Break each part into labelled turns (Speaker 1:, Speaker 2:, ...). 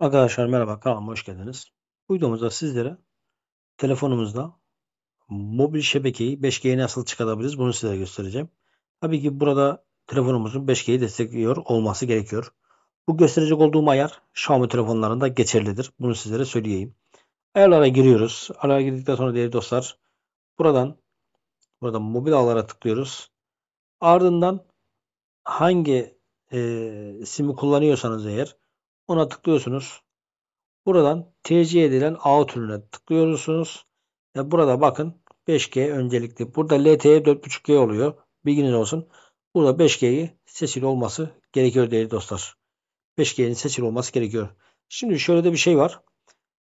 Speaker 1: Arkadaşlar merhaba kanalıma hoş geldiniz. Bu videomuzda sizlere telefonumuzda mobil şebekeyi 5G'ye nasıl çıkartabiliriz bunu sizlere göstereceğim. Tabii ki burada telefonumuzun 5G'yi destekliyor olması gerekiyor. Bu gösterecek olduğum ayar Xiaomi telefonlarında geçerlidir. Bunu sizlere söyleyeyim. Ayarlara giriyoruz. Ayarlara girdikten sonra değerli dostlar buradan buradan mobil ağlara tıklıyoruz. Ardından hangi e, simi kullanıyorsanız eğer ona tıklıyorsunuz. Buradan tercih edilen ağ türüne tıklıyorsunuz. Ve burada bakın 5G öncelikli. Burada LTE 4.5G oluyor. Bilginiz olsun. Burada 5G'yi seçil olması gerekiyor değerli dostlar. 5G'nin seçil olması gerekiyor. Şimdi şöyle de bir şey var.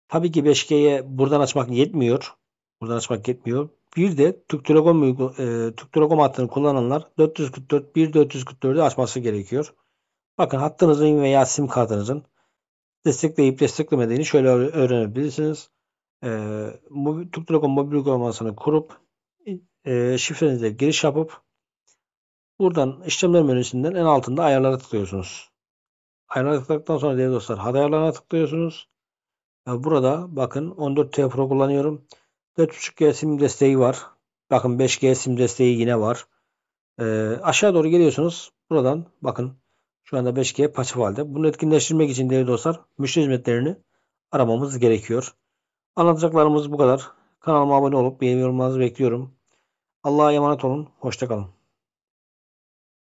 Speaker 1: Tabii ki 5G'ye buradan açmak yetmiyor. Buradan açmak yetmiyor. Bir de Türk Telekom, e, Türk Telekom hattını kullananlar 444 1444'ü açması gerekiyor. Bakın hattınızın veya sim kartınızın destekleyip desteklemediğini şöyle öğrenebilirsiniz. E, Türk Telekom mobil uygulamasını kurup e, şifrenize giriş yapıp buradan işlemler menüsünden en altında ayarlara tıklıyorsunuz. Ayarlara tıkladıktan sonra değerli dostlar hat ayarlarına tıklıyorsunuz. Ve burada bakın 14T Pro kullanıyorum. 4.5G sim desteği var. Bakın 5G sim desteği yine var. E, aşağı doğru geliyorsunuz. Buradan bakın şu anda 5G pasif halde. Bunu etkinleştirmek için değerli dostlar müşteri hizmetlerini aramamız gerekiyor. Anlatacaklarımız bu kadar. Kanalıma abone olup beğeni yorumlarınızı bekliyorum. Allah'a emanet olun. Hoşçakalın.